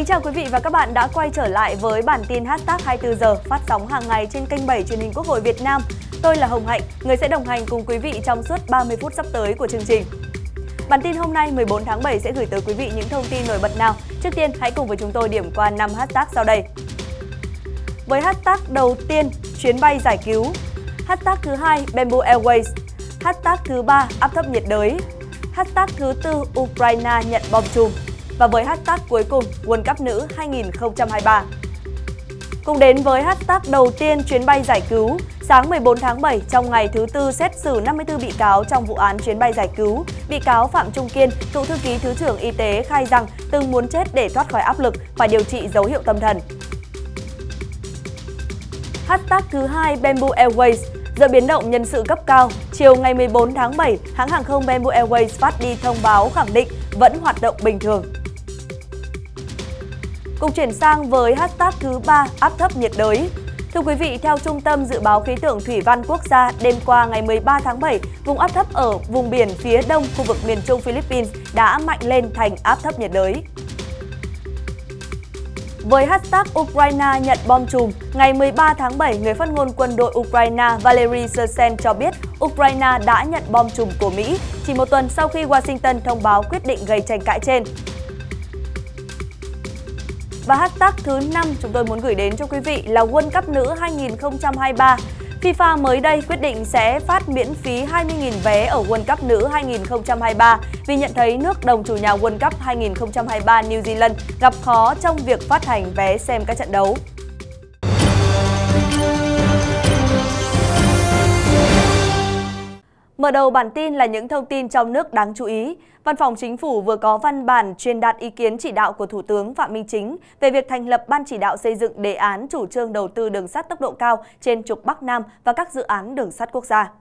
Kính chào quý vị và các bạn đã quay trở lại với bản tin Hashtag 24 giờ phát sóng hàng ngày trên kênh 7 truyền hình Quốc hội Việt Nam. Tôi là Hồng Hạnh, người sẽ đồng hành cùng quý vị trong suốt 30 phút sắp tới của chương trình. Bản tin hôm nay 14 tháng 7 sẽ gửi tới quý vị những thông tin nổi bật nào. Trước tiên, hãy cùng với chúng tôi điểm qua 5 hashtag sau đây. Với hashtag đầu tiên, chuyến bay giải cứu. Hashtag thứ hai, Bamboo Airways. Hashtag thứ ba, áp thấp nhiệt đới. Hashtag thứ tư, Ukraine nhận bom chùm và với hashtag cuối cùng World Cup nữ 2023. Cùng đến với hashtag đầu tiên chuyến bay giải cứu, sáng 14 tháng 7 trong ngày thứ tư xét xử 54 bị cáo trong vụ án chuyến bay giải cứu, bị cáo Phạm Trung Kiên, cựu thư ký Thứ trưởng Y tế khai rằng từng muốn chết để thoát khỏi áp lực, phải điều trị dấu hiệu tâm thần. Hashtag thứ hai Bamboo Airways Giờ biến động nhân sự cấp cao, chiều ngày 14 tháng 7, hãng hàng không Bamboo Airways phát đi thông báo khẳng định vẫn hoạt động bình thường. Cùng chuyển sang với hashtag thứ ba áp thấp nhiệt đới. Thưa quý vị, theo Trung tâm Dự báo Khí tượng Thủy văn Quốc gia, đêm qua ngày 13 tháng 7, vùng áp thấp ở vùng biển phía đông khu vực miền trung Philippines đã mạnh lên thành áp thấp nhiệt đới. Với hashtag Ukraine nhận bom chùm, ngày 13 tháng 7, người phát ngôn quân đội Ukraine Valery Sersen cho biết Ukraine đã nhận bom chùm của Mỹ chỉ một tuần sau khi Washington thông báo quyết định gây tranh cãi trên. Và hashtag thứ năm chúng tôi muốn gửi đến cho quý vị là World Cup nữ 2023. FIFA mới đây quyết định sẽ phát miễn phí 20.000 vé ở World Cup nữ 2023 vì nhận thấy nước đồng chủ nhà World Cup 2023 New Zealand gặp khó trong việc phát hành vé xem các trận đấu. Mở đầu bản tin là những thông tin trong nước đáng chú ý. Văn phòng Chính phủ vừa có văn bản truyền đạt ý kiến chỉ đạo của Thủ tướng Phạm Minh Chính về việc thành lập Ban chỉ đạo xây dựng đề án chủ trương đầu tư đường sắt tốc độ cao trên trục Bắc Nam và các dự án đường sắt quốc gia.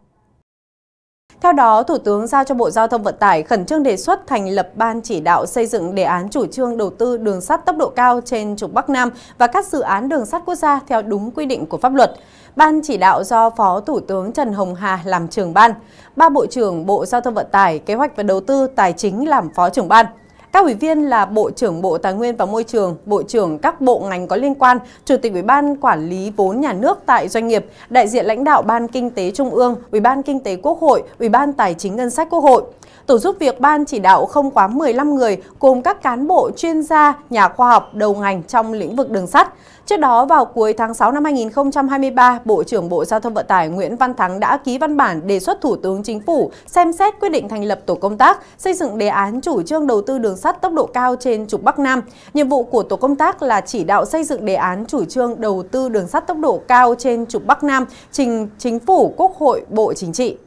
Theo đó, Thủ tướng giao cho Bộ Giao thông Vận tải khẩn trương đề xuất thành lập Ban chỉ đạo xây dựng đề án chủ trương đầu tư đường sắt tốc độ cao trên trục Bắc Nam và các dự án đường sắt quốc gia theo đúng quy định của pháp luật. Ban chỉ đạo do Phó Thủ tướng Trần Hồng Hà làm trưởng ban, ba Bộ trưởng Bộ Giao thông Vận tải, Kế hoạch và Đầu tư, Tài chính làm Phó trưởng ban. Các ủy viên là Bộ trưởng Bộ Tài nguyên và Môi trường, Bộ trưởng các bộ ngành có liên quan, Chủ tịch Ủy ban Quản lý vốn nhà nước tại doanh nghiệp, đại diện lãnh đạo Ban Kinh tế Trung ương, Ủy ban Kinh tế Quốc hội, Ủy ban Tài chính Ngân sách Quốc hội. Tổ giúp việc ban chỉ đạo không quá 15 người gồm các cán bộ, chuyên gia, nhà khoa học đầu ngành trong lĩnh vực đường sắt. Trước đó vào cuối tháng 6 năm 2023, Bộ trưởng Bộ Giao thông Vận tải Nguyễn Văn Thắng đã ký văn bản đề xuất Thủ tướng Chính phủ xem xét quyết định thành lập tổ công tác xây dựng đề án chủ trương đầu tư đường sắt tốc độ cao trên trục Bắc Nam. Nhiệm vụ của tổ công tác là chỉ đạo xây dựng đề án chủ trương đầu tư đường sắt tốc độ cao trên trục Bắc Nam trình chính phủ, Quốc hội, Bộ Chính trị.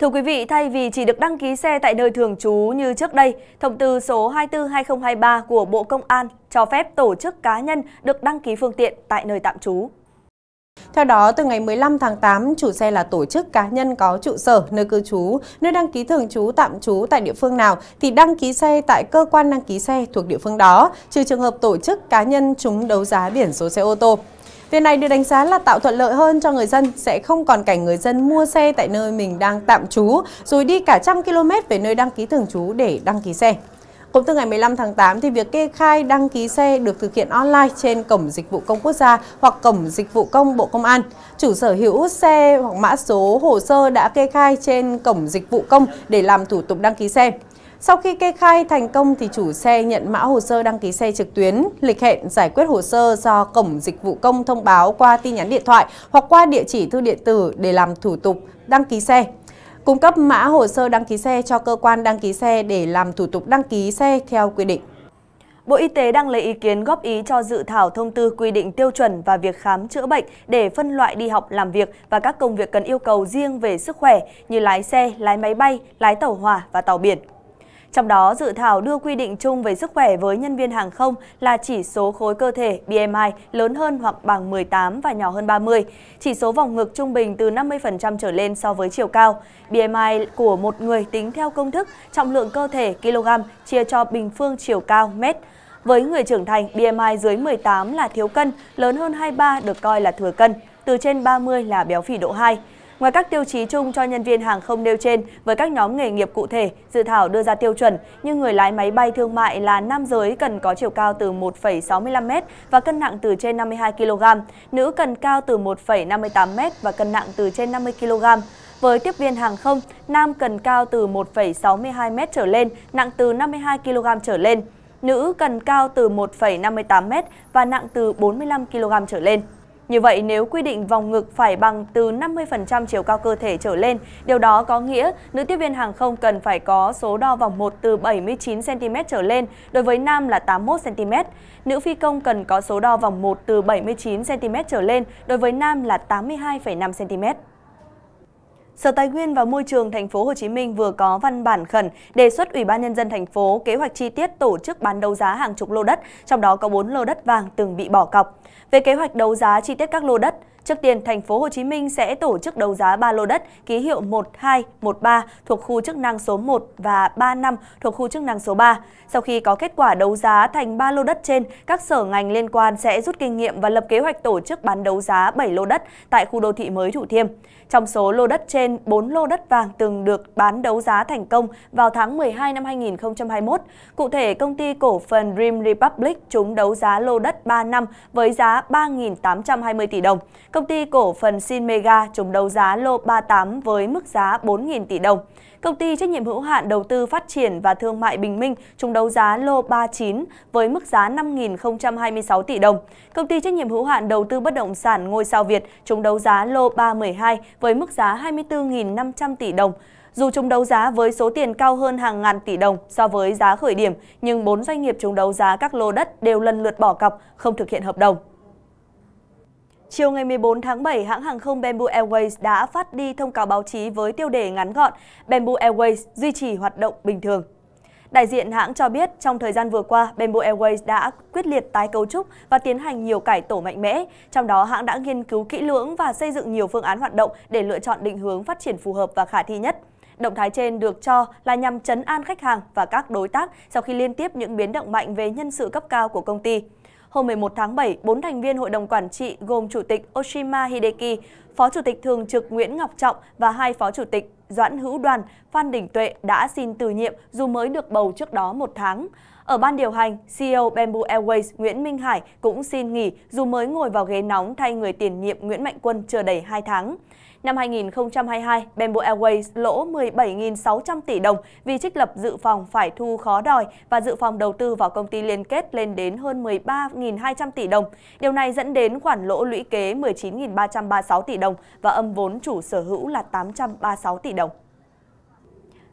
Thưa quý vị, thay vì chỉ được đăng ký xe tại nơi thường trú như trước đây, thông tư số 24/2023 của Bộ Công an cho phép tổ chức cá nhân được đăng ký phương tiện tại nơi tạm trú. Theo đó, từ ngày 15 tháng 8, chủ xe là tổ chức cá nhân có trụ sở, nơi cư trú, nơi đăng ký thường trú tạm trú tại địa phương nào thì đăng ký xe tại cơ quan đăng ký xe thuộc địa phương đó, trừ trường hợp tổ chức cá nhân chúng đấu giá biển số xe ô tô. Việc này được đánh giá là tạo thuận lợi hơn cho người dân, sẽ không còn cảnh người dân mua xe tại nơi mình đang tạm trú, rồi đi cả trăm km về nơi đăng ký thường trú để đăng ký xe. Cũng từ ngày 15 tháng 8 thì việc kê khai đăng ký xe được thực hiện online trên cổng dịch vụ công quốc gia hoặc cổng dịch vụ công Bộ Công an. Chủ sở hữu xe hoặc mã số hồ sơ đã kê khai trên cổng dịch vụ công để làm thủ tục đăng ký xe. Sau khi kê khai thành công thì chủ xe nhận mã hồ sơ đăng ký xe trực tuyến, lịch hẹn giải quyết hồ sơ do Cổng Dịch vụ Công thông báo qua tin nhắn điện thoại hoặc qua địa chỉ thư điện tử để làm thủ tục đăng ký xe. Cung cấp mã hồ sơ đăng ký xe cho cơ quan đăng ký xe để làm thủ tục đăng ký xe theo quy định. Bộ Y tế đang lấy ý kiến góp ý cho dự thảo thông tư quy định tiêu chuẩn và việc khám chữa bệnh để phân loại đi học làm việc và các công việc cần yêu cầu riêng về sức khỏe như lái xe, lái máy bay, lái tàu hỏa và tàu biển. Trong đó, dự thảo đưa quy định chung về sức khỏe với nhân viên hàng không là chỉ số khối cơ thể BMI lớn hơn hoặc bằng 18 và nhỏ hơn 30, chỉ số vòng ngực trung bình từ 50% trở lên so với chiều cao. BMI của một người tính theo công thức trọng lượng cơ thể kg chia cho bình phương chiều cao mét. Với người trưởng thành, BMI dưới 18 là thiếu cân, lớn hơn 23 được coi là thừa cân, từ trên 30 là béo phì độ 2. Ngoài các tiêu chí chung cho nhân viên hàng không nêu trên, với các nhóm nghề nghiệp cụ thể, dự thảo đưa ra tiêu chuẩn như người lái máy bay thương mại là nam giới cần có chiều cao từ 1,65m và cân nặng từ trên 52 kg, nữ cần cao từ 1,58m và cân nặng từ trên 50 kg. Với tiếp viên hàng không, nam cần cao từ 1,62m trở lên, nặng từ 52 kg trở lên. Nữ cần cao từ 1,58m và nặng từ 45 kg trở lên. Như vậy, nếu quy định vòng ngực phải bằng từ 50% chiều cao cơ thể trở lên, điều đó có nghĩa nữ tiếp viên hàng không cần phải có số đo vòng 1 từ 79cm trở lên, đối với nam là 81cm. Nữ phi công cần có số đo vòng 1 từ 79cm trở lên, đối với nam là 82,5cm. Sở Tài nguyên và Môi trường thành phố Hồ Chí Minh vừa có văn bản khẩn đề xuất Ủy ban nhân dân thành phố kế hoạch chi tiết tổ chức bán đấu giá hàng chục lô đất, trong đó có 4 lô đất vàng từng bị bỏ cọc. Về kế hoạch đấu giá chi tiết các lô đất, trước tiên thành phố Hồ Chí Minh sẽ tổ chức đấu giá 3 lô đất ký hiệu 1213 thuộc khu chức năng số 1 và 35 thuộc khu chức năng số 3. Sau khi có kết quả đấu giá thành 3 lô đất trên, các sở ngành liên quan sẽ rút kinh nghiệm và lập kế hoạch tổ chức bán đấu giá 7 lô đất tại khu đô thị mới Thủ Thiêm. Trong số lô đất trên, 4 lô đất vàng từng được bán đấu giá thành công vào tháng 12 năm 2021. Cụ thể, công ty cổ phần Dream Republic trúng đấu giá lô đất 3 năm với giá 3.820 tỷ đồng. Công ty cổ phần Sinmega trúng đấu giá lô 38 với mức giá 4.000 tỷ đồng công ty trách nhiệm hữu hạn đầu tư phát triển và thương mại Bình Minh trúng đấu giá lô 39 với mức giá 5.026 tỷ đồng. Công ty trách nhiệm hữu hạn đầu tư bất động sản Ngôi sao Việt trúng đấu giá lô 312 với mức giá 24.500 tỷ đồng. Dù trúng đấu giá với số tiền cao hơn hàng ngàn tỷ đồng so với giá khởi điểm, nhưng bốn doanh nghiệp trúng đấu giá các lô đất đều lần lượt bỏ cọc, không thực hiện hợp đồng. Chiều ngày 14 tháng 7, hãng hàng không Bamboo Airways đã phát đi thông cáo báo chí với tiêu đề ngắn gọn Bamboo Airways duy trì hoạt động bình thường. Đại diện hãng cho biết trong thời gian vừa qua, Bamboo Airways đã quyết liệt tái cấu trúc và tiến hành nhiều cải tổ mạnh mẽ. Trong đó, hãng đã nghiên cứu kỹ lưỡng và xây dựng nhiều phương án hoạt động để lựa chọn định hướng phát triển phù hợp và khả thi nhất. Động thái trên được cho là nhằm chấn an khách hàng và các đối tác sau khi liên tiếp những biến động mạnh về nhân sự cấp cao của công ty. Hôm 11 tháng 7, bốn thành viên hội đồng quản trị gồm Chủ tịch Oshima Hideki, Phó Chủ tịch Thường trực Nguyễn Ngọc Trọng và hai Phó Chủ tịch Doãn Hữu Đoàn, Phan Đình Tuệ đã xin từ nhiệm dù mới được bầu trước đó một tháng. Ở ban điều hành, CEO Bamboo Airways Nguyễn Minh Hải cũng xin nghỉ dù mới ngồi vào ghế nóng thay người tiền nhiệm Nguyễn Mạnh Quân chưa đầy 2 tháng. Năm 2022, Bamboo Airways lỗ 17.600 tỷ đồng vì trích lập dự phòng phải thu khó đòi và dự phòng đầu tư vào công ty liên kết lên đến hơn 13.200 tỷ đồng. Điều này dẫn đến khoản lỗ lũy kế 19.336 tỷ đồng đồng và âm vốn chủ sở hữu là 836 tỷ đồng.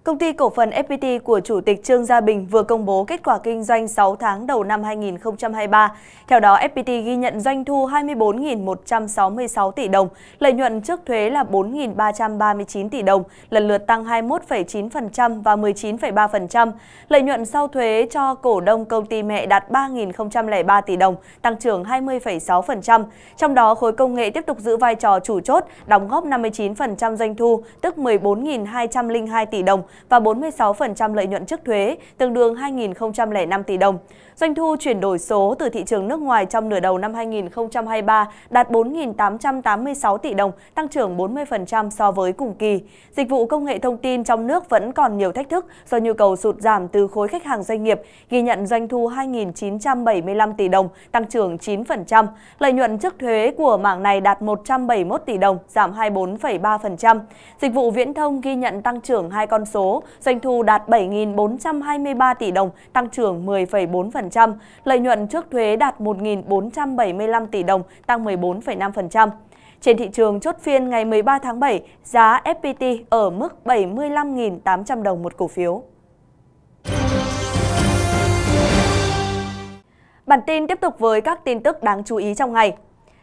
Công ty cổ phần FPT của Chủ tịch Trương Gia Bình vừa công bố kết quả kinh doanh 6 tháng đầu năm 2023. Theo đó, FPT ghi nhận doanh thu 24.166 tỷ đồng, lợi nhuận trước thuế là 4.339 tỷ đồng, lần lượt tăng 21,9% và 19,3%. Lợi nhuận sau thuế cho cổ đông công ty mẹ đạt 3.003 tỷ đồng, tăng trưởng 20,6%. Trong đó, khối công nghệ tiếp tục giữ vai trò chủ chốt, đóng góp 59% doanh thu, tức 14.202 tỷ đồng, và 46% lợi nhuận trước thuế, tương đương 2.005 tỷ đồng. Doanh thu chuyển đổi số từ thị trường nước ngoài trong nửa đầu năm 2023 đạt 4.886 tỷ đồng, tăng trưởng 40% so với cùng kỳ. Dịch vụ công nghệ thông tin trong nước vẫn còn nhiều thách thức do nhu cầu sụt giảm từ khối khách hàng doanh nghiệp, ghi nhận doanh thu 2.975 tỷ đồng, tăng trưởng 9%. Lợi nhuận trước thuế của mảng này đạt 171 tỷ đồng, giảm 24,3%. Dịch vụ viễn thông ghi nhận tăng trưởng hai con số doanh thu đạt 7.423 tỷ đồng, tăng trưởng 10,4%, lợi nhuận trước thuế đạt 1.475 tỷ đồng, tăng 14,5%. Trên thị trường chốt phiên ngày 13 tháng 7, giá FPT ở mức 75.800 đồng một cổ phiếu. Bản tin tiếp tục với các tin tức đáng chú ý trong ngày.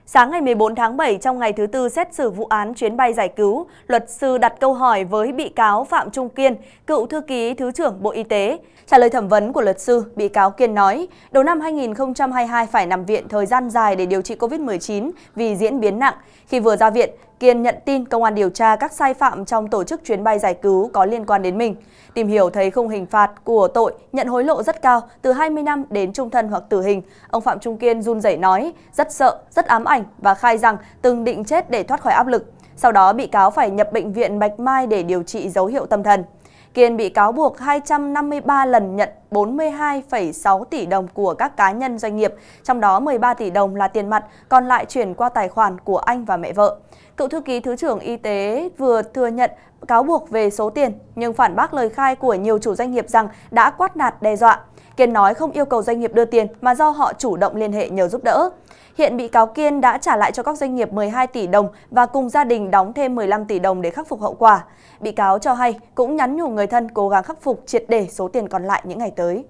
Sáng ngày 14 tháng 7 trong ngày thứ tư xét xử vụ án chuyến bay giải cứu, luật sư đặt câu hỏi với bị cáo Phạm Trung Kiên, cựu thư ký Thứ trưởng Bộ Y tế. Trả lời thẩm vấn của luật sư, bị cáo Kiên nói, đầu năm 2022 phải nằm viện thời gian dài để điều trị COVID-19 vì diễn biến nặng. Khi vừa ra viện, Kiên nhận tin công an điều tra các sai phạm trong tổ chức chuyến bay giải cứu có liên quan đến mình. Tìm hiểu thấy khung hình phạt của tội nhận hối lộ rất cao, từ 20 năm đến trung thân hoặc tử hình. Ông Phạm Trung Kiên run rẩy nói, rất sợ, rất ám ảnh và khai rằng từng định chết để thoát khỏi áp lực. Sau đó bị cáo phải nhập bệnh viện Bạch Mai để điều trị dấu hiệu tâm thần. Kiên bị cáo buộc 253 lần nhận 42,6 tỷ đồng của các cá nhân doanh nghiệp, trong đó 13 tỷ đồng là tiền mặt, còn lại chuyển qua tài khoản của anh và mẹ vợ cựu thư ký Thứ trưởng Y tế vừa thừa nhận cáo buộc về số tiền nhưng phản bác lời khai của nhiều chủ doanh nghiệp rằng đã quát nạt đe dọa. Kiên nói không yêu cầu doanh nghiệp đưa tiền mà do họ chủ động liên hệ nhờ giúp đỡ. Hiện bị cáo Kiên đã trả lại cho các doanh nghiệp 12 tỷ đồng và cùng gia đình đóng thêm 15 tỷ đồng để khắc phục hậu quả. Bị cáo cho hay cũng nhắn nhủ người thân cố gắng khắc phục triệt để số tiền còn lại những ngày tới.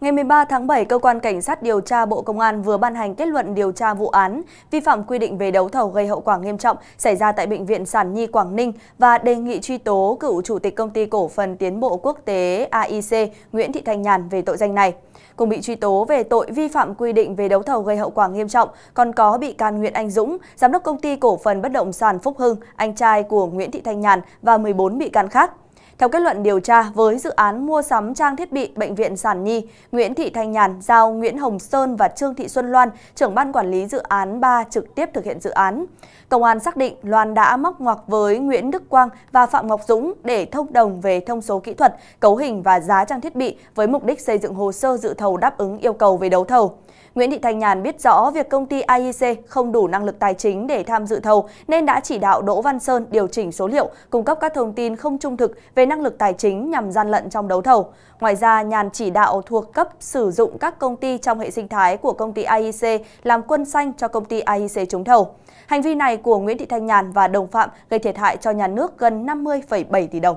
Ngày 13 tháng 7, Cơ quan Cảnh sát điều tra Bộ Công an vừa ban hành kết luận điều tra vụ án vi phạm quy định về đấu thầu gây hậu quả nghiêm trọng xảy ra tại Bệnh viện Sản Nhi Quảng Ninh và đề nghị truy tố cựu Chủ tịch Công ty Cổ phần Tiến bộ Quốc tế AIC Nguyễn Thị Thanh Nhàn về tội danh này. Cùng bị truy tố về tội vi phạm quy định về đấu thầu gây hậu quả nghiêm trọng còn có bị can Nguyễn Anh Dũng, Giám đốc Công ty Cổ phần Bất động sản Phúc Hưng, anh trai của Nguyễn Thị Thanh Nhàn và 14 bị can khác. Theo kết luận điều tra, với dự án mua sắm trang thiết bị Bệnh viện Sản Nhi, Nguyễn Thị Thanh Nhàn giao Nguyễn Hồng Sơn và Trương Thị Xuân Loan, trưởng ban quản lý dự án 3 trực tiếp thực hiện dự án. Công an xác định Loan đã móc ngoặc với Nguyễn Đức Quang và Phạm Ngọc Dũng để thông đồng về thông số kỹ thuật, cấu hình và giá trang thiết bị với mục đích xây dựng hồ sơ dự thầu đáp ứng yêu cầu về đấu thầu. Nguyễn Thị Thanh Nhàn biết rõ việc công ty AIC không đủ năng lực tài chính để tham dự thầu nên đã chỉ đạo Đỗ Văn Sơn điều chỉnh số liệu, cung cấp các thông tin không trung thực về năng lực tài chính nhằm gian lận trong đấu thầu. Ngoài ra, Nhàn chỉ đạo thuộc cấp sử dụng các công ty trong hệ sinh thái của công ty AIC làm quân xanh cho công ty AIC trúng thầu. Hành vi này của Nguyễn Thị Thanh Nhàn và đồng phạm gây thiệt hại cho nhà nước gần 50,7 tỷ đồng.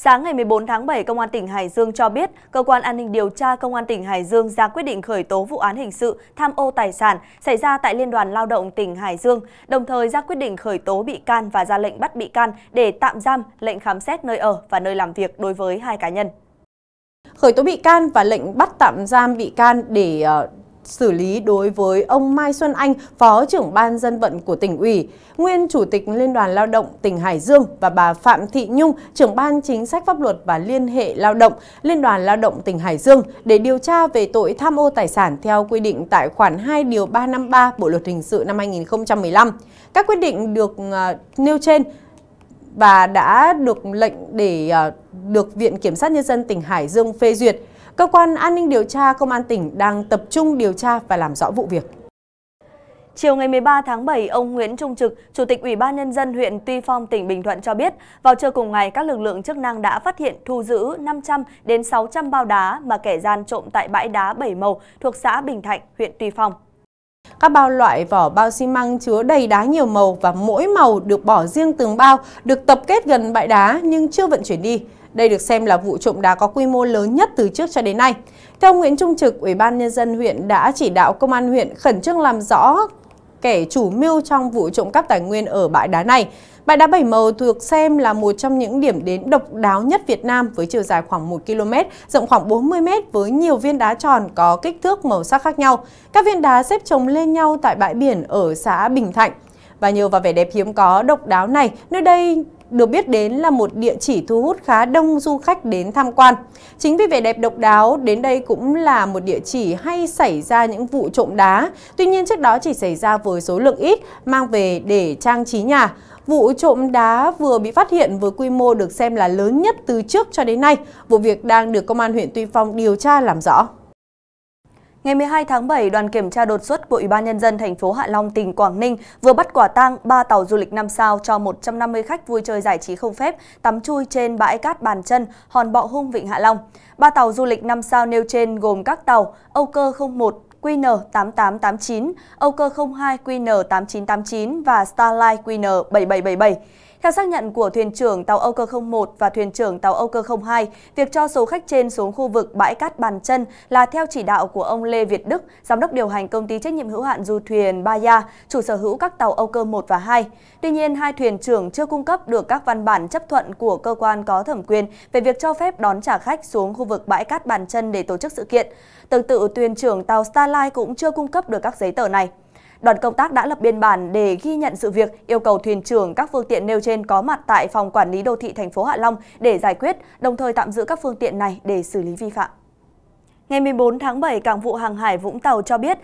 Sáng ngày 14 tháng 7, Công an tỉnh Hải Dương cho biết, Cơ quan An ninh điều tra Công an tỉnh Hải Dương ra quyết định khởi tố vụ án hình sự tham ô tài sản xảy ra tại Liên đoàn Lao động tỉnh Hải Dương, đồng thời ra quyết định khởi tố bị can và ra lệnh bắt bị can để tạm giam, lệnh khám xét nơi ở và nơi làm việc đối với hai cá nhân. Khởi tố bị can và lệnh bắt tạm giam bị can để ờ, xử lý đối với ông Mai Xuân Anh, Phó trưởng Ban dân vận của tỉnh ủy, nguyên Chủ tịch Liên đoàn Lao động tỉnh Hải Dương và bà Phạm Thị Nhung, trưởng Ban Chính sách Pháp luật và Liên hệ Lao động, Liên đoàn Lao động tỉnh Hải Dương để điều tra về tội tham ô tài sản theo quy định tại khoản 2 điều 353 Bộ Luật Hình sự năm 2015. Các quyết định được à, nêu trên và đã được lệnh để à, được Viện Kiểm sát Nhân dân tỉnh Hải Dương phê duyệt. Cơ quan an ninh điều tra Công an tỉnh đang tập trung điều tra và làm rõ vụ việc. Chiều ngày 13 tháng 7, ông Nguyễn Trung Trực, Chủ tịch Ủy ban Nhân dân huyện Tuy Phong, tỉnh Bình Thuận cho biết, vào trưa cùng ngày, các lực lượng chức năng đã phát hiện thu giữ 500 đến 600 bao đá mà kẻ gian trộm tại bãi đá Bảy Màu thuộc xã Bình Thạnh, huyện Tuy Phong. Các bao loại vỏ bao xi măng chứa đầy đá nhiều màu và mỗi màu được bỏ riêng từng bao, được tập kết gần bãi đá nhưng chưa vận chuyển đi. Đây được xem là vụ trộm đá có quy mô lớn nhất từ trước cho đến nay. Theo Nguyễn Trung Trực, Ủy ban Nhân dân huyện đã chỉ đạo Công an huyện khẩn trương làm rõ kẻ chủ mưu trong vụ trộm cắp tài nguyên ở bãi đá này. Bãi đá Bảy Màu được xem là một trong những điểm đến độc đáo nhất Việt Nam với chiều dài khoảng 1 km, rộng khoảng 40 m với nhiều viên đá tròn có kích thước màu sắc khác nhau. Các viên đá xếp chồng lên nhau tại bãi biển ở xã Bình Thạnh. Và nhờ vào vẻ đẹp hiếm có độc đáo này, nơi đây được biết đến là một địa chỉ thu hút khá đông du khách đến tham quan. Chính vì vẻ đẹp độc đáo, đến đây cũng là một địa chỉ hay xảy ra những vụ trộm đá. Tuy nhiên trước đó chỉ xảy ra với số lượng ít, mang về để trang trí nhà. Vụ trộm đá vừa bị phát hiện với quy mô được xem là lớn nhất từ trước cho đến nay. Vụ việc đang được Công an huyện Tuy Phong điều tra làm rõ. Ngày 12 tháng 7, đoàn kiểm tra đột xuất của Ủy ban nhân dân thành phố Hạ Long tỉnh Quảng Ninh vừa bắt quả tang 3 tàu du lịch 5 sao cho 150 khách vui chơi giải trí không phép tắm chui trên bãi cát Bàn Chân, hòn Bọ Hung Vịnh Hạ Long. Ba tàu du lịch 5 sao nêu trên gồm các tàu Âu Cơ 01, QN8889, Âu Cơ 02 QN8989 và Starlight QN7777. Theo xác nhận của thuyền trưởng tàu Âu Cơ 01 và thuyền trưởng tàu Âu Cơ 02, việc cho số khách trên xuống khu vực bãi cát Bàn Chân là theo chỉ đạo của ông Lê Việt Đức, giám đốc điều hành công ty trách nhiệm hữu hạn du thuyền Ba Ya, chủ sở hữu các tàu Âu Cơ 1 và 2. Tuy nhiên, hai thuyền trưởng chưa cung cấp được các văn bản chấp thuận của cơ quan có thẩm quyền về việc cho phép đón trả khách xuống khu vực bãi cát Bàn Chân để tổ chức sự kiện. Tương tự, thuyền trưởng tàu Starlight cũng chưa cung cấp được các giấy tờ này. Đoàn công tác đã lập biên bản để ghi nhận sự việc, yêu cầu thuyền trưởng các phương tiện nêu trên có mặt tại phòng quản lý đô thị thành phố Hạ Long để giải quyết, đồng thời tạm giữ các phương tiện này để xử lý vi phạm. Ngày 14 tháng 7, Cảng vụ Hàng hải Vũng Tàu cho biết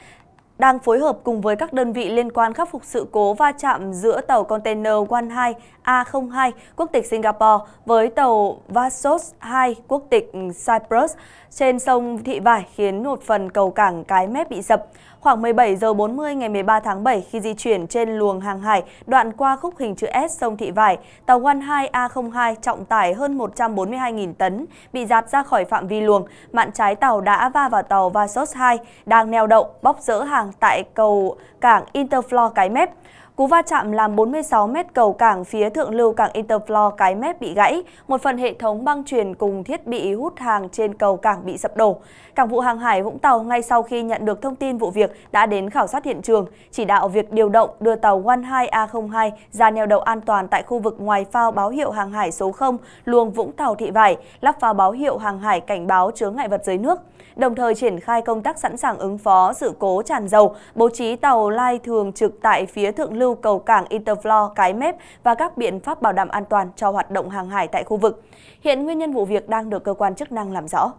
đang phối hợp cùng với các đơn vị liên quan khắc phục sự cố va chạm giữa tàu container 12A02 quốc tịch Singapore với tàu Vassos 2 quốc tịch Cyprus trên sông Thị Vải khiến một phần cầu cảng cái mép bị sập. Khoảng 17 giờ 40 ngày 13 tháng 7 khi di chuyển trên luồng hàng hải đoạn qua khúc hình chữ S sông Thị Vải, tàu Wan 2A02 trọng tải hơn 142.000 tấn bị giạt ra khỏi phạm vi luồng, mạn trái tàu đã va vào tàu Vasos 2 đang neo đậu bóc dỡ hàng tại cầu cảng Interfloor Cái Mép. Cú va chạm làm 46 mét cầu cảng phía thượng lưu cảng Interfloor cái mép bị gãy, một phần hệ thống băng truyền cùng thiết bị hút hàng trên cầu cảng bị sập đổ. Cảng vụ hàng hải Vũng Tàu ngay sau khi nhận được thông tin vụ việc đã đến khảo sát hiện trường, chỉ đạo việc điều động đưa tàu 12A02 ra neo đậu an toàn tại khu vực ngoài phao báo hiệu hàng hải số 0, luồng Vũng Tàu Thị Vải, lắp phao báo hiệu hàng hải cảnh báo chướng ngại vật dưới nước, đồng thời triển khai công tác sẵn sàng ứng phó sự cố tràn dầu, bố trí tàu lai thường trực tại phía thượng lưu lưu cầu cảng Interfloor, Cái Mép và các biện pháp bảo đảm an toàn cho hoạt động hàng hải tại khu vực. Hiện nguyên nhân vụ việc đang được cơ quan chức năng làm rõ.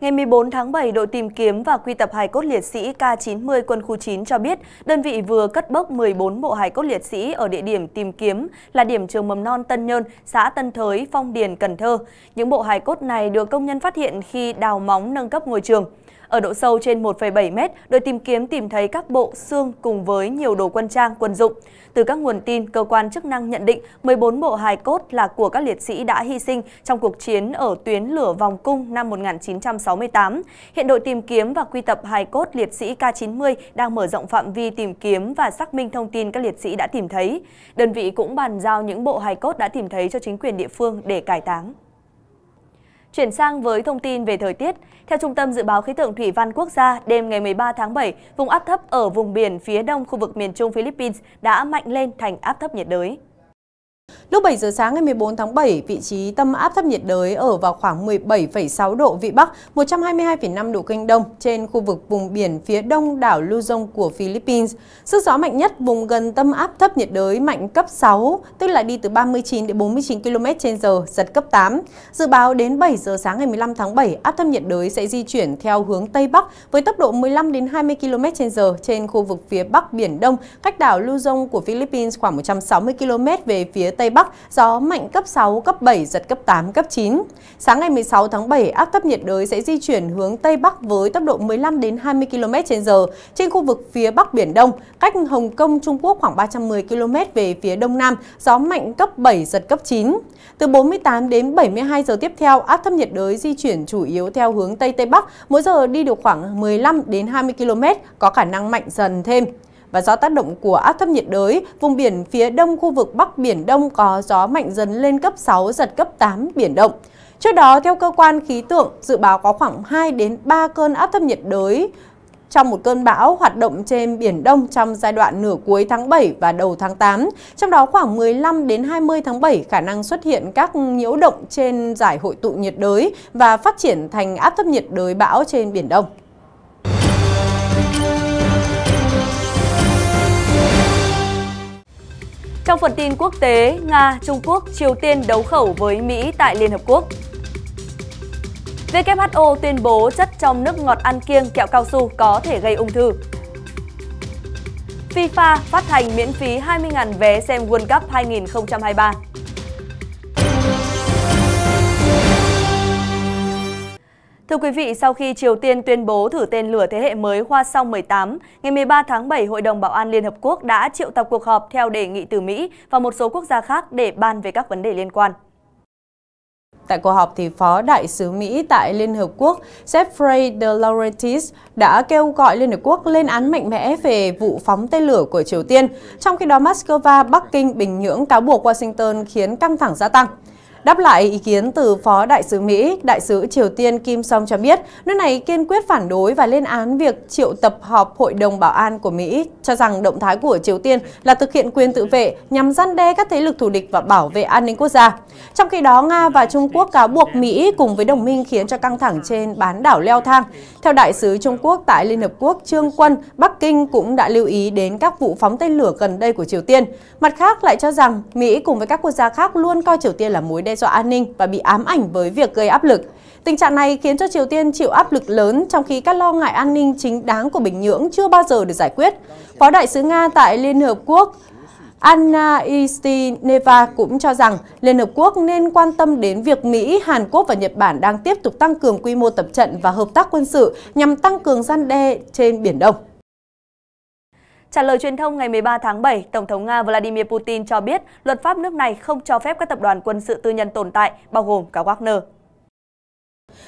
Ngày 14 tháng 7, đội tìm kiếm và quy tập hài cốt liệt sĩ K90 quân khu 9 cho biết đơn vị vừa cất bốc 14 bộ hài cốt liệt sĩ ở địa điểm tìm kiếm là điểm trường mầm non Tân Nhơn, xã Tân Thới, Phong Điền, Cần Thơ. Những bộ hài cốt này được công nhân phát hiện khi đào móng nâng cấp ngôi trường. Ở độ sâu trên 1,7 mét, đội tìm kiếm tìm thấy các bộ xương cùng với nhiều đồ quân trang, quân dụng. Từ các nguồn tin, cơ quan chức năng nhận định 14 bộ hài cốt là của các liệt sĩ đã hy sinh trong cuộc chiến ở tuyến lửa vòng cung năm 1968. Hiện đội tìm kiếm và quy tập hài cốt liệt sĩ K90 đang mở rộng phạm vi tìm kiếm và xác minh thông tin các liệt sĩ đã tìm thấy. Đơn vị cũng bàn giao những bộ hài cốt đã tìm thấy cho chính quyền địa phương để cải táng. Chuyển sang với thông tin về thời tiết. Theo Trung tâm Dự báo Khí tượng Thủy văn Quốc gia, đêm ngày 13 tháng 7, vùng áp thấp ở vùng biển phía đông khu vực miền trung Philippines đã mạnh lên thành áp thấp nhiệt đới. Lúc 7 giờ sáng ngày 14 tháng 7, vị trí tâm áp thấp nhiệt đới ở vào khoảng 17,6 độ Vĩ Bắc, 122,5 độ Kinh Đông trên khu vực vùng biển phía đông đảo Luzon của Philippines. Sức gió mạnh nhất vùng gần tâm áp thấp nhiệt đới mạnh cấp 6, tức là đi từ 39 đến 49 km h giật cấp 8. Dự báo đến 7 giờ sáng ngày 15 tháng 7, áp thấp nhiệt đới sẽ di chuyển theo hướng Tây Bắc với tốc độ 15 đến 20 km h trên khu vực phía Bắc Biển Đông, cách đảo Luzon của Philippines khoảng 160 km về phía Tây Bắc, gió mạnh cấp 6, cấp 7, giật cấp 8, cấp 9. Sáng ngày 16 tháng 7, áp thấp nhiệt đới sẽ di chuyển hướng Tây Bắc với tốc độ 15 đến 20 km h trên khu vực phía Bắc Biển Đông, cách Hồng Kông, Trung Quốc khoảng 310 km về phía Đông Nam, gió mạnh cấp 7, giật cấp 9. Từ 48 đến 72 giờ tiếp theo, áp thấp nhiệt đới di chuyển chủ yếu theo hướng Tây Tây Bắc, mỗi giờ đi được khoảng 15 đến 20 km, có khả năng mạnh dần thêm. Và do tác động của áp thấp nhiệt đới, vùng biển phía đông khu vực Bắc Biển Đông có gió mạnh dần lên cấp 6, giật cấp 8, biển động. Trước đó, theo cơ quan khí tượng, dự báo có khoảng 2 đến 3 cơn áp thấp nhiệt đới trong một cơn bão hoạt động trên Biển Đông trong giai đoạn nửa cuối tháng 7 và đầu tháng 8. Trong đó khoảng 15 đến 20 tháng 7 khả năng xuất hiện các nhiễu động trên giải hội tụ nhiệt đới và phát triển thành áp thấp nhiệt đới bão trên Biển Đông. Trong phần tin quốc tế, Nga, Trung Quốc, Triều Tiên đấu khẩu với Mỹ tại Liên Hợp Quốc. WHO tuyên bố chất trong nước ngọt ăn kiêng kẹo cao su có thể gây ung thư. FIFA phát hành miễn phí 20.000 vé xem World Cup 2023. Thưa quý vị, sau khi Triều Tiên tuyên bố thử tên lửa thế hệ mới Hoa Song 18, ngày 13 tháng 7, Hội đồng Bảo an Liên Hợp Quốc đã triệu tập cuộc họp theo đề nghị từ Mỹ và một số quốc gia khác để bàn về các vấn đề liên quan. Tại cuộc họp, thì Phó Đại sứ Mỹ tại Liên Hợp Quốc Jeffrey de Laurentiis đã kêu gọi Liên Hợp Quốc lên án mạnh mẽ về vụ phóng tên lửa của Triều Tiên, trong khi đó Moscow, Bắc Kinh, Bình Nhưỡng cáo buộc Washington khiến căng thẳng gia tăng. Đáp lại ý kiến từ Phó Đại sứ Mỹ, Đại sứ Triều Tiên Kim Song cho biết nước này kiên quyết phản đối và lên án việc triệu tập họp Hội đồng Bảo an của Mỹ, cho rằng động thái của Triều Tiên là thực hiện quyền tự vệ nhằm gian đe các thế lực thù địch và bảo vệ an ninh quốc gia. Trong khi đó, Nga và Trung Quốc cáo buộc Mỹ cùng với đồng minh khiến cho căng thẳng trên bán đảo leo thang. Theo Đại sứ Trung Quốc tại Liên Hợp Quốc Trương Quân, Bắc Kinh cũng đã lưu ý đến các vụ phóng tên lửa gần đây của Triều Tiên. Mặt khác lại cho rằng Mỹ cùng với các quốc gia khác luôn coi Triều Tiên là mối đe dọa an ninh và bị ám ảnh với việc gây áp lực. Tình trạng này khiến cho Triều Tiên chịu áp lực lớn trong khi các lo ngại an ninh chính đáng của Bình Nhưỡng chưa bao giờ được giải quyết. Phó đại sứ Nga tại Liên Hợp Quốc Anna Istineva cũng cho rằng Liên Hợp Quốc nên quan tâm đến việc Mỹ, Hàn Quốc và Nhật Bản đang tiếp tục tăng cường quy mô tập trận và hợp tác quân sự nhằm tăng cường gian đe trên Biển Đông. Trả lời truyền thông ngày 13 tháng 7, Tổng thống Nga Vladimir Putin cho biết luật pháp nước này không cho phép các tập đoàn quân sự tư nhân tồn tại, bao gồm cả Wagner.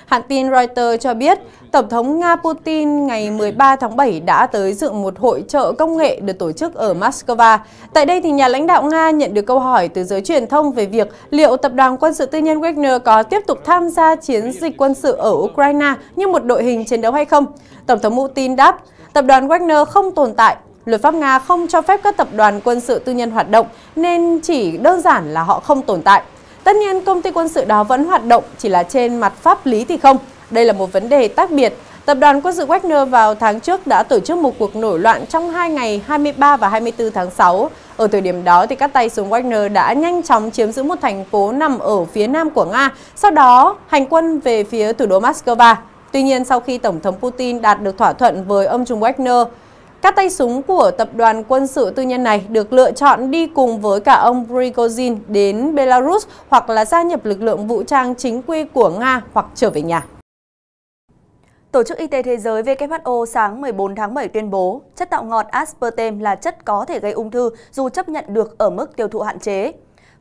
Hãng tin Reuters cho biết, Tổng thống Nga Putin ngày 13 tháng 7 đã tới dự một hội trợ công nghệ được tổ chức ở Moscow. Tại đây, thì nhà lãnh đạo Nga nhận được câu hỏi từ giới truyền thông về việc liệu tập đoàn quân sự tư nhân Wagner có tiếp tục tham gia chiến dịch quân sự ở Ukraine như một đội hình chiến đấu hay không. Tổng thống Putin đáp, tập đoàn Wagner không tồn tại Luật pháp Nga không cho phép các tập đoàn quân sự tư nhân hoạt động nên chỉ đơn giản là họ không tồn tại. Tất nhiên công ty quân sự đó vẫn hoạt động chỉ là trên mặt pháp lý thì không. Đây là một vấn đề tác biệt. Tập đoàn quân sự Wagner vào tháng trước đã tổ chức một cuộc nổi loạn trong 2 ngày 23 và 24 tháng 6. Ở thời điểm đó, thì các tay súng Wagner đã nhanh chóng chiếm giữ một thành phố nằm ở phía nam của Nga, sau đó hành quân về phía thủ đô Moscow. Tuy nhiên, sau khi Tổng thống Putin đạt được thỏa thuận với ông Trung Wagner, các tay súng của tập đoàn quân sự tư nhân này được lựa chọn đi cùng với cả ông Prigozhin đến Belarus hoặc là gia nhập lực lượng vũ trang chính quy của Nga hoặc trở về nhà. Tổ chức Y tế Thế giới WHO sáng 14 tháng 7 tuyên bố chất tạo ngọt aspartame là chất có thể gây ung thư dù chấp nhận được ở mức tiêu thụ hạn chế.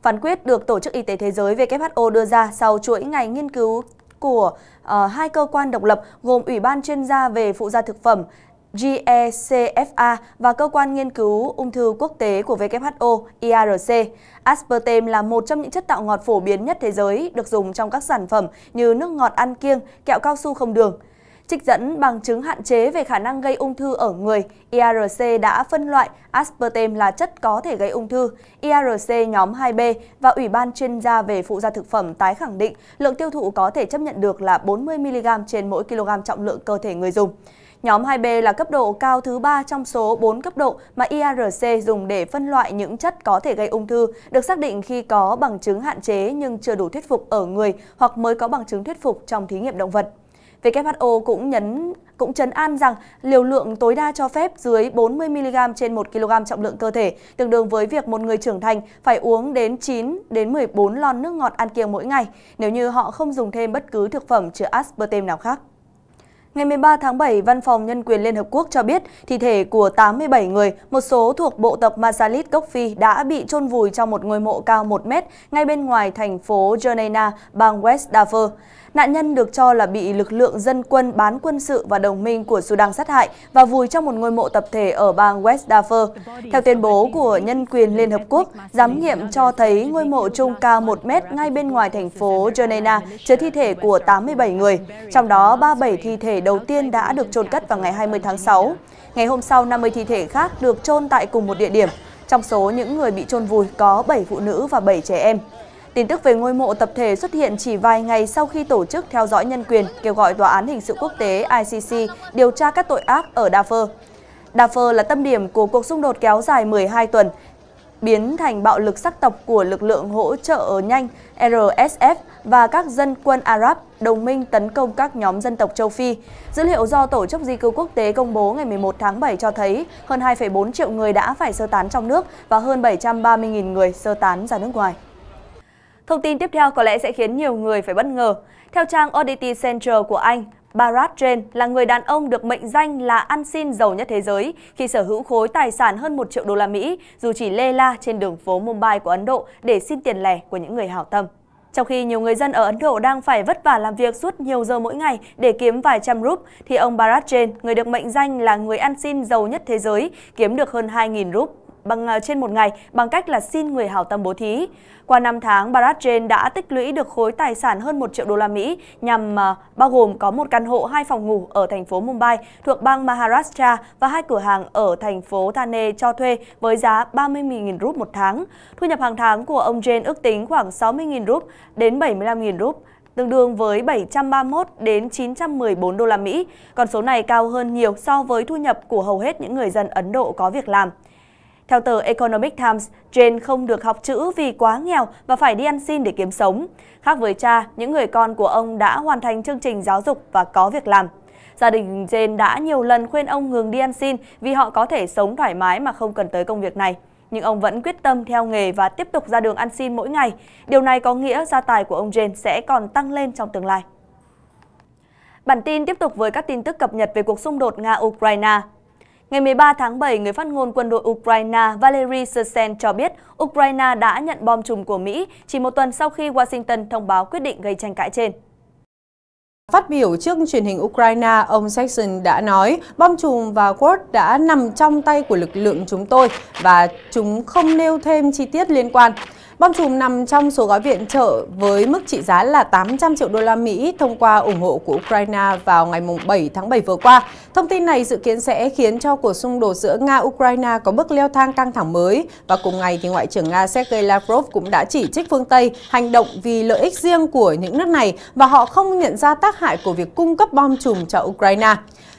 Phán quyết được Tổ chức Y tế Thế giới WHO đưa ra sau chuỗi ngày nghiên cứu của uh, hai cơ quan độc lập gồm Ủy ban chuyên gia về phụ gia thực phẩm GECFA và Cơ quan Nghiên cứu Ung thư Quốc tế của WHO IARC. Aspartame là một trong những chất tạo ngọt phổ biến nhất thế giới, được dùng trong các sản phẩm như nước ngọt ăn kiêng, kẹo cao su không đường. Trích dẫn bằng chứng hạn chế về khả năng gây ung thư ở người, IARC đã phân loại aspartame là chất có thể gây ung thư. IARC nhóm 2B và Ủy ban chuyên gia về phụ gia thực phẩm tái khẳng định lượng tiêu thụ có thể chấp nhận được là 40mg trên mỗi kg trọng lượng cơ thể người dùng. Nhóm 2B là cấp độ cao thứ 3 trong số 4 cấp độ mà IARC dùng để phân loại những chất có thể gây ung thư, được xác định khi có bằng chứng hạn chế nhưng chưa đủ thuyết phục ở người hoặc mới có bằng chứng thuyết phục trong thí nghiệm động vật. WHO cũng nhấn cũng chấn an rằng liều lượng tối đa cho phép dưới 40mg trên 1 kg trọng lượng cơ thể, tương đương với việc một người trưởng thành phải uống đến 9 đến 14 lon nước ngọt ăn kiêng mỗi ngày, nếu như họ không dùng thêm bất cứ thực phẩm chứa aspartame nào khác. Ngày 13 tháng 7, Văn phòng Nhân quyền Liên Hợp Quốc cho biết thi thể của 87 người, một số thuộc bộ tộc Masalit gốc Phi đã bị chôn vùi trong một ngôi mộ cao 1 mét ngay bên ngoài thành phố Jernena, bang West Darfur. Nạn nhân được cho là bị lực lượng dân quân bán quân sự và đồng minh của Sudan sát hại và vùi trong một ngôi mộ tập thể ở bang West Darfur. Theo tuyên bố của Nhân quyền Liên Hợp Quốc, giám nghiệm cho thấy ngôi mộ trung cao 1 mét ngay bên ngoài thành phố Jernena chứa thi thể của 87 người, trong đó 37 thi thể đầu tiên đã được chôn cất vào ngày 20 tháng 6. Ngày hôm sau, 50 thi thể khác được chôn tại cùng một địa điểm. Trong số những người bị chôn vùi có 7 phụ nữ và 7 trẻ em. Tin tức về ngôi mộ tập thể xuất hiện chỉ vài ngày sau khi tổ chức theo dõi nhân quyền kêu gọi Tòa án Hình sự Quốc tế ICC điều tra các tội ác ở Darfur. Darfur là tâm điểm của cuộc xung đột kéo dài 12 tuần biến thành bạo lực sắc tộc của lực lượng hỗ trợ nhanh RSF và các dân quân Ả Rập đồng minh tấn công các nhóm dân tộc châu Phi. Dữ liệu do Tổ chức Di cư Quốc tế công bố ngày 11 tháng 7 cho thấy hơn 2,4 triệu người đã phải sơ tán trong nước và hơn 730.000 người sơ tán ra nước ngoài. Thông tin tiếp theo có lẽ sẽ khiến nhiều người phải bất ngờ. Theo trang Audit Center của Anh, Bharat Jain là người đàn ông được mệnh danh là ăn xin giàu nhất thế giới khi sở hữu khối tài sản hơn 1 triệu đô la Mỹ, dù chỉ lê la trên đường phố Mumbai của Ấn Độ để xin tiền lẻ của những người hảo tâm. Trong khi nhiều người dân ở Ấn Độ đang phải vất vả làm việc suốt nhiều giờ mỗi ngày để kiếm vài trăm rúp, thì ông Bharat Jain, người được mệnh danh là người ăn xin giàu nhất thế giới, kiếm được hơn 2.000 rúp bằng ờ, trên một ngày bằng cách là xin người hảo tâm bố thí. Qua 5 tháng, Barat Jain đã tích lũy được khối tài sản hơn 1 triệu đô la Mỹ nhằm ờ, bao gồm có một căn hộ, hai phòng ngủ ở thành phố Mumbai thuộc bang Maharashtra và hai cửa hàng ở thành phố Thane cho thuê với giá 30.000 rúp một tháng. Thu nhập hàng tháng của ông Jain ước tính khoảng 60.000 rúp đến 75.000 rúp tương đương với 731 đến 914 đô la Mỹ. Con số này cao hơn nhiều so với thu nhập của hầu hết những người dân Ấn Độ có việc làm. Theo tờ Economic Times, Jane không được học chữ vì quá nghèo và phải đi ăn xin để kiếm sống. Khác với cha, những người con của ông đã hoàn thành chương trình giáo dục và có việc làm. Gia đình Jane đã nhiều lần khuyên ông ngừng đi ăn xin vì họ có thể sống thoải mái mà không cần tới công việc này. Nhưng ông vẫn quyết tâm theo nghề và tiếp tục ra đường ăn xin mỗi ngày. Điều này có nghĩa gia tài của ông Jane sẽ còn tăng lên trong tương lai. Bản tin tiếp tục với các tin tức cập nhật về cuộc xung đột Nga-Ukraine. Ngày 13 tháng 7, người phát ngôn quân đội Ukraine Valery Sersen cho biết Ukraine đã nhận bom trùm của Mỹ chỉ một tuần sau khi Washington thông báo quyết định gây tranh cãi trên. Phát biểu trước truyền hình Ukraine, ông Sexton đã nói bom chùm và Quad đã nằm trong tay của lực lượng chúng tôi và chúng không nêu thêm chi tiết liên quan. Bom chùm nằm trong số gói viện trợ với mức trị giá là 800 triệu đô la Mỹ thông qua ủng hộ của Ukraine vào ngày 7 tháng 7 vừa qua. Thông tin này dự kiến sẽ khiến cho cuộc xung đột giữa Nga-Ukraine có bước leo thang căng thẳng mới. Và cùng ngày, thì Ngoại trưởng Nga Sergei Lavrov cũng đã chỉ trích phương Tây hành động vì lợi ích riêng của những nước này và họ không nhận ra tác hại của việc cung cấp bom chùm cho Ukraine.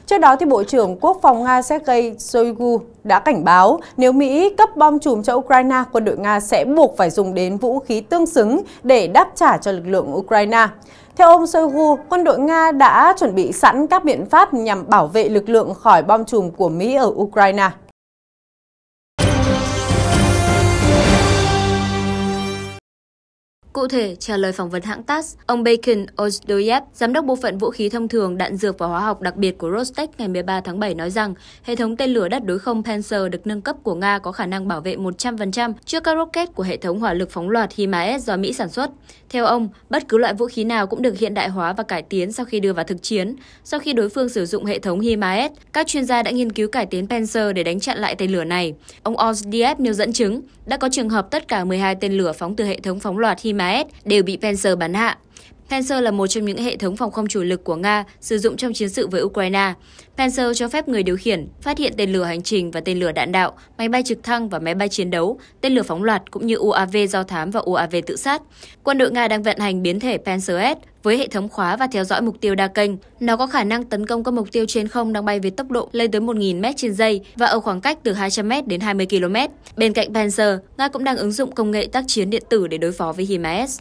Trước đó, thì Bộ trưởng Quốc phòng Nga Sergei Shoigu đã cảnh báo nếu Mỹ cấp bom chùm cho Ukraine, quân đội Nga sẽ buộc phải dùng đến vũ khí tương xứng để đáp trả cho lực lượng Ukraine. Theo ông Shoigu, quân đội Nga đã chuẩn bị sẵn các biện pháp nhằm bảo vệ lực lượng khỏi bom chùm của Mỹ ở Ukraine. Cụ thể, trả lời phỏng vấn hãng TASS, ông Bacon Ozdoyev, giám đốc bộ phận vũ khí thông thường, đạn dược và hóa học đặc biệt của Rostec ngày 13 tháng 7 nói rằng hệ thống tên lửa đất đối không Panzer được nâng cấp của Nga có khả năng bảo vệ 100% trước các rocket của hệ thống hỏa lực phóng loạt HIMARS do Mỹ sản xuất. Theo ông, bất cứ loại vũ khí nào cũng được hiện đại hóa và cải tiến sau khi đưa vào thực chiến. Sau khi đối phương sử dụng hệ thống HIMARS, các chuyên gia đã nghiên cứu cải tiến Panzer để đánh chặn lại tên lửa này. Ông Ozdoyev nêu dẫn chứng, đã có trường hợp tất cả 12 tên lửa phóng từ hệ thống phóng loạt HIMARS đều bị Panzer bắn hạ. Panzer là một trong những hệ thống phòng không chủ lực của Nga sử dụng trong chiến sự với Ukraine. Panzer cho phép người điều khiển phát hiện tên lửa hành trình và tên lửa đạn đạo, máy bay trực thăng và máy bay chiến đấu, tên lửa phóng loạt cũng như UAV do thám và UAV tự sát. Quân đội Nga đang vận hành biến thể Panzer S với hệ thống khóa và theo dõi mục tiêu đa kênh. Nó có khả năng tấn công các mục tiêu trên không đang bay với tốc độ lên tới 1.000m trên giây và ở khoảng cách từ 200m đến 20km. Bên cạnh Panzer, Nga cũng đang ứng dụng công nghệ tác chiến điện tử để đối phó với HIMARS.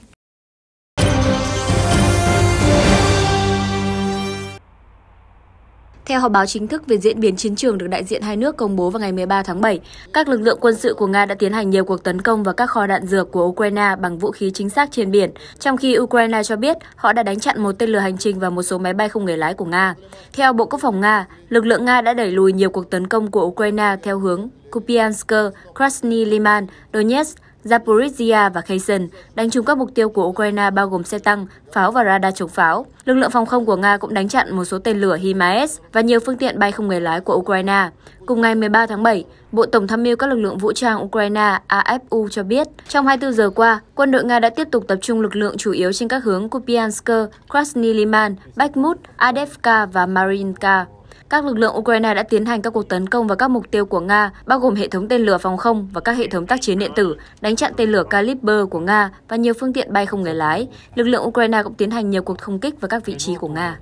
Theo họp báo chính thức về diễn biến chiến trường được đại diện hai nước công bố vào ngày 13 tháng 7, các lực lượng quân sự của Nga đã tiến hành nhiều cuộc tấn công vào các kho đạn dược của Ukraine bằng vũ khí chính xác trên biển, trong khi Ukraine cho biết họ đã đánh chặn một tên lửa hành trình và một số máy bay không người lái của Nga. Theo Bộ Quốc phòng Nga, lực lượng Nga đã đẩy lùi nhiều cuộc tấn công của Ukraine theo hướng Kupiansk, Krasny Liman, Donetsk, Zaporizhia và Kherson đánh trúng các mục tiêu của Ukraine bao gồm xe tăng, pháo và radar chống pháo. Lực lượng phòng không của Nga cũng đánh chặn một số tên lửa HIMARS và nhiều phương tiện bay không người lái của Ukraine. Cùng ngày 13 tháng 7, Bộ Tổng tham mưu các lực lượng vũ trang Ukraine AFU cho biết, trong 24 giờ qua, quân đội Nga đã tiếp tục tập trung lực lượng chủ yếu trên các hướng Kupiansk, Krasny Liman, Bakhmut, Adevka và Marinka các lực lượng Ukraine đã tiến hành các cuộc tấn công vào các mục tiêu của Nga, bao gồm hệ thống tên lửa phòng không và các hệ thống tác chiến điện tử, đánh chặn tên lửa Kalibr của Nga và nhiều phương tiện bay không người lái. Lực lượng Ukraine cũng tiến hành nhiều cuộc không kích vào các vị trí của Nga.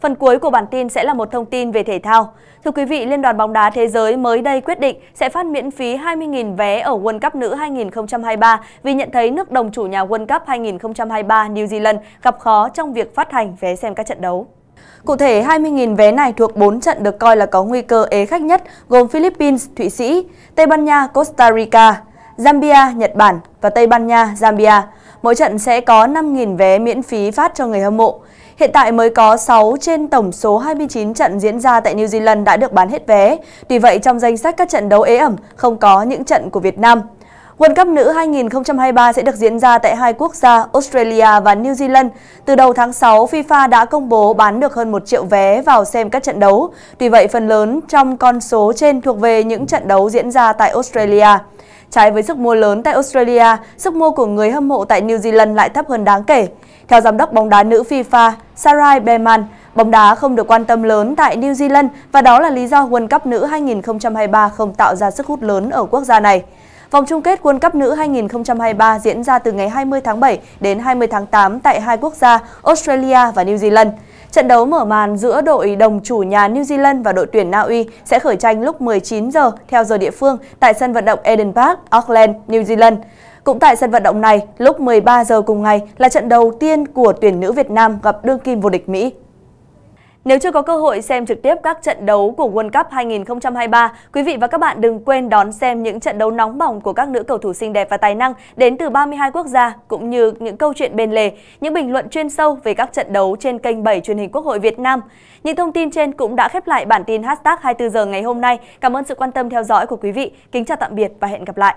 Phần cuối của bản tin sẽ là một thông tin về thể thao. Thưa quý vị, Liên đoàn bóng đá thế giới mới đây quyết định sẽ phát miễn phí 20.000 vé ở World Cup nữ 2023 vì nhận thấy nước đồng chủ nhà World Cup 2023 New Zealand gặp khó trong việc phát hành vé xem các trận đấu. Cụ thể, 20.000 vé này thuộc 4 trận được coi là có nguy cơ ế khách nhất gồm Philippines, Thụy Sĩ, Tây Ban Nha, Costa Rica, Zambia, Nhật Bản và Tây Ban Nha, Zambia. Mỗi trận sẽ có 5.000 vé miễn phí phát cho người hâm mộ. Hiện tại mới có 6 trên tổng số 29 trận diễn ra tại New Zealand đã được bán hết vé. Tuy vậy, trong danh sách các trận đấu ế ẩm không có những trận của Việt Nam. World Cup nữ 2023 sẽ được diễn ra tại hai quốc gia Australia và New Zealand. Từ đầu tháng 6, FIFA đã công bố bán được hơn 1 triệu vé vào xem các trận đấu. Tuy vậy, phần lớn trong con số trên thuộc về những trận đấu diễn ra tại Australia. Trái với sức mua lớn tại Australia, sức mua của người hâm mộ tại New Zealand lại thấp hơn đáng kể. Theo giám đốc bóng đá nữ FIFA Sarai Berman, bóng đá không được quan tâm lớn tại New Zealand và đó là lý do World Cup nữ 2023 không tạo ra sức hút lớn ở quốc gia này. Vòng chung kết World Cup nữ 2023 diễn ra từ ngày 20 tháng 7 đến 20 tháng 8 tại hai quốc gia Australia và New Zealand. Trận đấu mở màn giữa đội đồng chủ nhà New Zealand và đội tuyển Na Uy sẽ khởi tranh lúc 19 giờ theo giờ địa phương tại sân vận động Eden Park, Auckland, New Zealand. Cũng tại sân vận động này, lúc 13 giờ cùng ngày là trận đầu tiên của tuyển nữ Việt Nam gặp đương kim vô địch Mỹ nếu chưa có cơ hội xem trực tiếp các trận đấu của World Cup 2023, quý vị và các bạn đừng quên đón xem những trận đấu nóng bỏng của các nữ cầu thủ xinh đẹp và tài năng đến từ 32 quốc gia, cũng như những câu chuyện bên lề, những bình luận chuyên sâu về các trận đấu trên kênh 7 truyền hình Quốc hội Việt Nam. Những thông tin trên cũng đã khép lại bản tin Hashtag 24 giờ ngày hôm nay. Cảm ơn sự quan tâm theo dõi của quý vị. Kính chào tạm biệt và hẹn gặp lại.